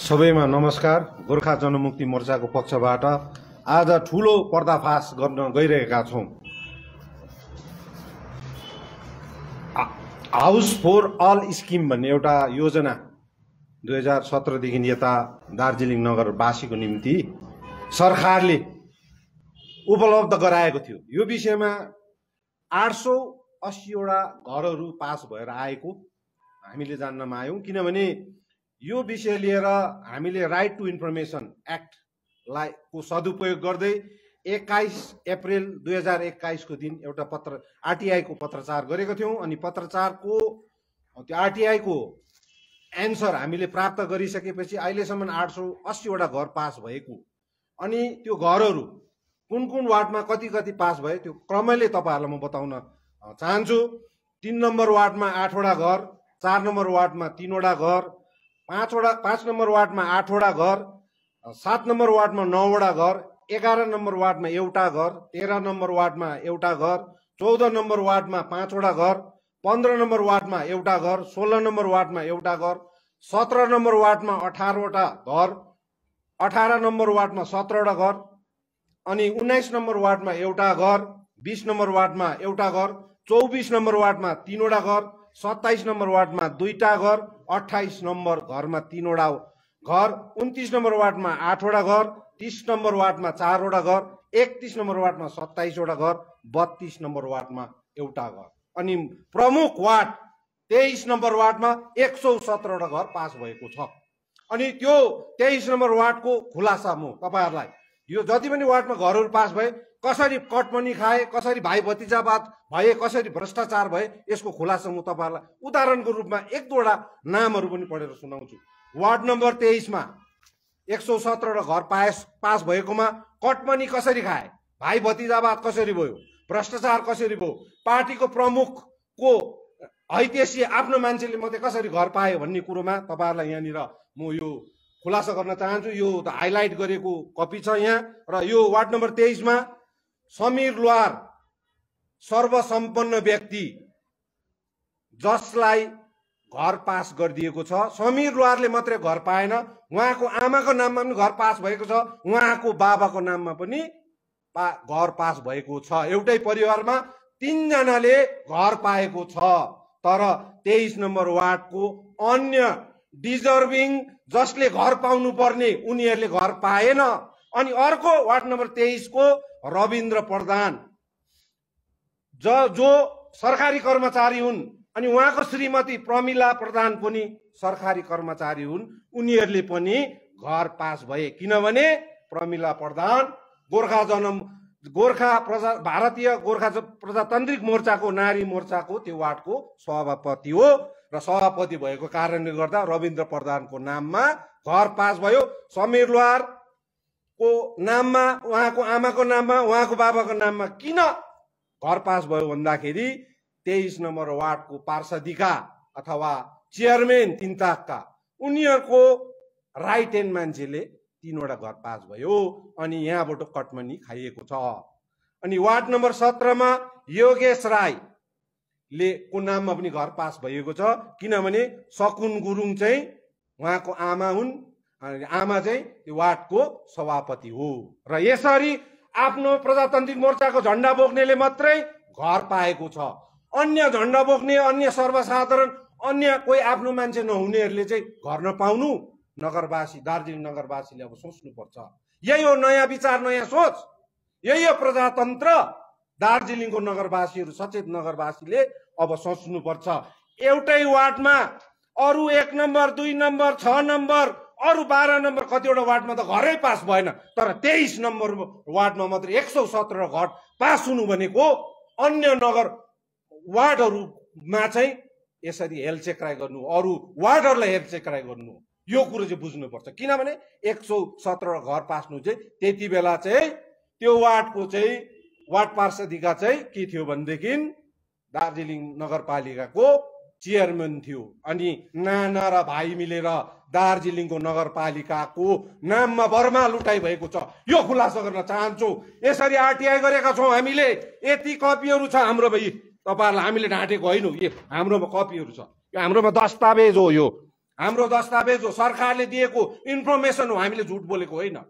सबैमा नमस्कार गोर्खा जनमुक्ति मोर्चाको पक्षबाट आज ठुलो पर्दाफास गर्न गइरहेका छौँ हाउस फोर अल स्किम भन्ने एउटा योजना दुई हजार सत्रदेखि यता दार्जिलिङ नगरवासीको निम्ति सरकारले उपलब्ध गराएको थियो यो विषयमा आठ सौ अस्सीवटा घरहरू पास भएर आएको हामीले जान्नमा आयौँ किनभने यो विषय लिएर हामीले राइट टु इन्फर्मेसन एक्टलाई को सदुपयोग गर्दै एक्काइस अप्रेल दुई हजार एक्काइसको दिन एउटा पत्र आरटिआईको पत्रचार गरेको थियौँ अनि पत्रचारको त्यो आरटिआईको एन्सर हामीले प्राप्त गरिसकेपछि अहिलेसम्म आठ सौ अस्सीवटा घर पास भएको अनि त्यो घरहरू कुन कुन वार्डमा कति कति पास भयो त्यो क्रमैले तपाईँहरूलाई म बताउन चाहन्छु तिन नम्बर वार्डमा आठवटा घर चार नम्बर वार्डमा तिनवटा घर पाँचवटा पाँच नम्बर वार्डमा आठवटा घर सात नम्बर वार्डमा नौवटा घर एघार नम्बर वार्डमा एउटा घर तेह्र नम्बर वार्डमा एउटा घर चौध नम्बर वार्डमा पाँचवटा घर पन्ध्र नम्बर वार्डमा एउटा घर सोह्र नम्बर वार्डमा एउटा घर सत्र नम्बर वार्डमा अठारवटा घर अठार नम्बर वार्डमा सत्रवटा घर अनि उन्नाइस नम्बर वार्डमा एउटा घर बिस नम्बर वार्डमा एउटा घर चौबिस नम्बर वार्डमा तिनवटा घर सत्ताइस नम्बर वार्डमा दुईवटा घर अठाइस नम्बर घरमा तिनवटा घर उन्तिस नम्बर वार्डमा आठवटा घर तिस नम्बर वार्डमा चारवटा घर एकतिस नम्बर वार्डमा सत्ताइसवटा घर बत्तिस नम्बर वार्डमा एउटा घर अनि प्रमुख वार्ड तेइस नम्बर वार्डमा एक सौ सत्रवटा घर पास भएको छ अनि त्यो तेइस नम्बर वार्डको खुलासा म तपाईँहरूलाई यो जति पनि वार्डमा घरहरू पास भए कसरी कटमनी खाए कसरी भाइ भतिजावाद भए कसरी भ्रष्टाचार भए यसको खुलासा म तपाईँहरूलाई उदाहरणको रूपमा एक दुईवटा नामहरू पनि पढेर सुनाउँछु वार्ड नम्बर तेइसमा एक सौ सत्रवटा घर पास पास भएकोमा कटमनी कसरी खाए भाइ भतिजावाद कसरी भयो भ्रष्टाचार कसरी भयो पार्टीको प्रमुखको ऐतिहासिक आफ्नो मान्छेले मात्रै कसरी घर पायो भन्ने कुरोमा तपाईँहरूलाई यहाँनिर म यो खुलासा गर्न चाहन्छु यो त हाइलाइट गरेको कपी छ यहाँ र यो वार्ड नम्बर तेइसमा समीर लोहार सर्वसम्पन्न व्यक्ति जसलाई घर पास गरिदिएको छ समीर लोहारले मात्रै घर पाएन उहाँको आमाको नाममा पनि घर पास भएको छ उहाँको बाबाको नाममा पनि पा घर पास भएको छ एउटै परिवारमा तिनजनाले घर पाएको छ तर तेइस नम्बर वार्डको अन्य डिजर्भिङ जसले घर पाउनु पर्ने उनीहरूले घर पाएन अनि अर्को वार्ड नम्बर तेइसको रविन्द्र प्रधान ज जो सरकारी कर्मचारी हुन् अनि उहाँको श्रीमती प्रमिला प्रधान पनि सरकारी कर्मचारी हुन् उनीहरूले पनि घर पास भए किनभने प्रमिला प्रधान गोर्खा जनम गोर्खा प्रजा भारतीय गोर्खा प्रजातान्त्रिक मोर्चाको नारी मोर्चाको त्यो वार्डको सभापति हो र सभापति भएको कारणले गर्दा रविन्द्र प्रधानको नाममा घर पास भयो समीर लोहारको नाममा उहाँको आमाको नाममा उहाँको बाबाको नाममा किन घर पास भयो भन्दाखेरि तेइस नम्बर वार्डको पार्षदिका अथवा चेयरमेन तिनताकका उनीहरूको राइट ह्यान्ड मान्छेले तिनवटा घर पास भयो अनि यहाँबाट कटमनी खाइएको छ अनि वार्ड नम्बर सत्रमा योगेश राईले को नाममा पनि घर पास भएको छ किनभने सकुन गुरुङ चाहिँ उहाँको आमा हुन् आमा चाहिँ त्यो वार्डको सभापति हो र यसरी आफ्नो प्रजातान्त्रिक मोर्चाको झन्डा बोक्नेले मात्रै घर पाएको छ अन्य झन्डा बोक्ने अन्य सर्वसाधारण अन्य कोही आफ्नो मान्छे नहुनेहरूले चाहिँ घर नपाउनु नगरवासी दार्जिलिङ नगरवासीले अब सोच्नुपर्छ यही हो नयाँ विचार नयाँ सोच यही हो प्रजातन्त्र दार्जिलिङको नगरवासीहरू सचेत नगरवासीले अब सोच्नुपर्छ एउटै वार्डमा अरू एक नम्बर दुई नम्बर छ नम्बर अरू बाह्र नम्बर कतिवटा वार्डमा त घरै पास भएन तर तेइस नम्बर वार्डमा मात्रै एक सौ सत्र घर पास हुनु भनेको अन्य नगर वार्डहरूमा चाहिँ यसरी हेल्थ हेल्चेक्राई गर्नु अरू वार्डहरूलाई हेल्चेक्राई गर्नु यो कुरो चाहिँ बुझ्नुपर्छ किनभने एक सौ सत्र घर पास्नु चाहिँ त्यति बेला चाहिँ त्यो वार्डको चाहिँ वार्ड पार्षदिका चाहिँ के थियो भनेदेखि दार्जिलिङ नगरपालिकाको चेयरम्यान थियो अनि नाना र भाइ मिलेर दार्जिलिङको नगरपालिकाको नाममा बर्मा लुटाइ भएको छ यो खुलासा गर्न चाहन्छु यसरी आरटिआई गरेका छौँ हामीले यति कपीहरू छ हाम्रो भाइ तपाईँहरूलाई हामीले ढाँटेको होइन यो हाम्रोमा कपीहरू छ यो हाम्रोमा दस्तावेज हो यो हाम्रो दस्तावेज हो सरकारले दिएको इन्फर्मेसन हो हामीले झुट बोलेको होइन